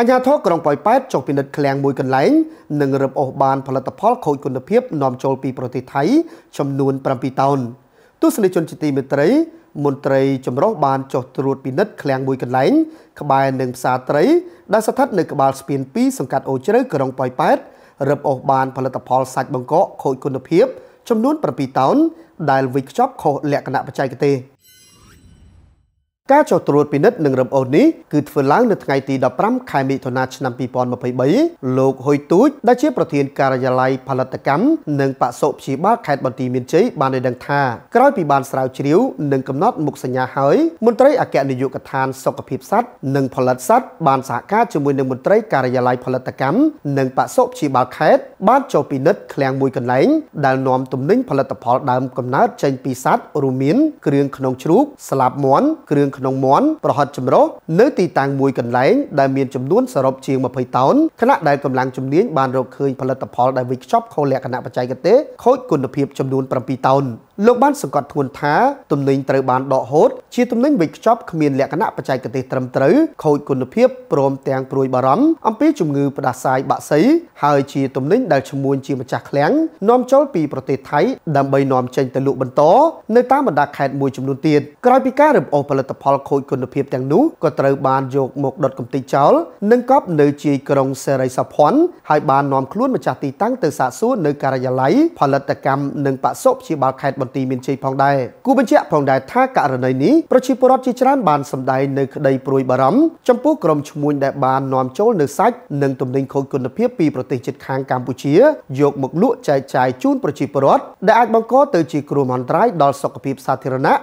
អញ្ញាធរក្រុងប៉ោយប៉ែតចុះពិនិត្យឃ្លាំងមួយកន្លែងនិងរឹបអូសបានផលិតផលខូចគុណភាពនាំចូលពីប្រទេសថៃ ចំនួន7តោនទស្សនិកជនជាទីមេត្រីមន្ត្រីចម្រុះបានចុះត្រួតពិនិត្យឃ្លាំងមួយកន្លែងក្បែរនឹងផ្សារត្រីដែលស្ថិតនៅក្បាលស្ពាន2សង្កាត់អូជ្រៅក្រុងប៉ោយប៉ែតរឹបអូសបានផលិតផលសាច់បង្កកខូចគុណភាពចំនួន7តោនដែលវិចខ្ចប់ខុសលក្ខណៈបច្ចេកទេសការចុះត្រួតពិនិត្យនឹងរំអូសនេះគឺធ្វើឡើងនៅថ្ងៃទី15ខែមិថុនាឆ្នាំ2023លោកហ៊ុយទូចដែលជាប្រធានការិយាល័យផលិតកម្មនិងបសុព្យាបាលខេត្តបន្ទាយមានជ័យបានឲ្យដឹងថាក្រោយពីបានស្រាវជ្រាវនិងកំណត់មុខសញ្ញាហើយមន្ត្រីអគ្គនាយកដ្ឋានសុខភាពសត្វនិងផលិតសត្វបានសហការជាមួយនឹងមន្ត្រីការិយាល័យផលិតកម្មនិងបសុព្យាបាលខេត្តបានចុះពិនិត្យឃ្លាំងមួយកន្លែងដែលនាំទំនិញផលិតផលដើមកំណើតចេញពីសត្វរួមមានគ្រឿងក្នុងជ្រូកស្លាបមាន់គ្រឿងក្នុងមាន់ប្រហិតចម្រុះនៅទីតាំងមួយកន្លែងដែលមានចំនួនសរុបជាង20តោនខណៈដែលកម្លាំងជំនាញបានរកឃើញផលិតផលដែលវេចខ្ចប់ខុសលក្ខណៈបច្ចេកទេសខូចគុណភាពចំនួន7តោនលោកបានសង្កត់ធ្ងន់ថាទំនិញត្រូវបានដកហូតជាទំនិញវេចខ្ចប់គ្មានលក្ខណៈបច្ចេកទេសត្រឹមត្រូវខូចគុណភាពព្រមទាំងព្រួយបារម្ភអំពីជំងឺផ្ដាសាយបាក់សីហើយជាទំនិញដែលឈ្មោះជាម្ចាស់ឃ្លាំងនាំចូលពីប្រទេសថៃដើម្បីនាំចេញទៅលក់បន្តនៅតាមបណ្ដាខេត្តមួយចំនួនទៀតក្រោយពីការរំអស់ផលិតផលផលខូចគុណភាពទាំងនោះក៏ត្រូវបានយកមកដុតកំទេចចោលនិងកប់នៅជាយក្រុងសេរីសុភ័ណ្ឌហើយបាននាំខ្លួនម្ចាស់ទីតាំងទៅសាកសួរនៅការិយាល័យផលិតកម្មនិងបសុព្យាបាលខេត្តបន្ទាយមានជ័យផងដែរគូបញ្ជាក់ផងដែរថាករណីនេះប្រជាពលរដ្ឋជាច្រើនបានសម្ដែងនៅក្តីព្រួយបារម្ភចំពោះក្រុមឈ្មួញដែលបាននាំចូលនៅសាច់និងទំនិញខូចគុណភាពពីប្រទេសជិតខាងកម្ពុជា យកមកលក់ចែកចាយជូនប្រជាពលរដ្ឋដែលអាចបង្កទៅជាគ្រោះមហន្តរាយដល់សុខភាពសាធារណៈ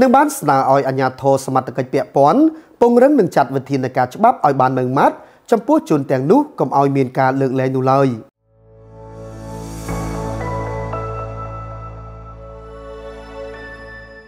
នឹងបានស្នើឲ្យអាជ្ញាធរសមត្ថកិច្ចពាក់ព័ន្ធពង្រឹងនិងចាត់វិធានការច្បាប់ឲ្យបានម៉ឺងម៉ាត់ចំពោះជនទាំងនោះកុំឲ្យមានការលើកលែងនោះឡើយ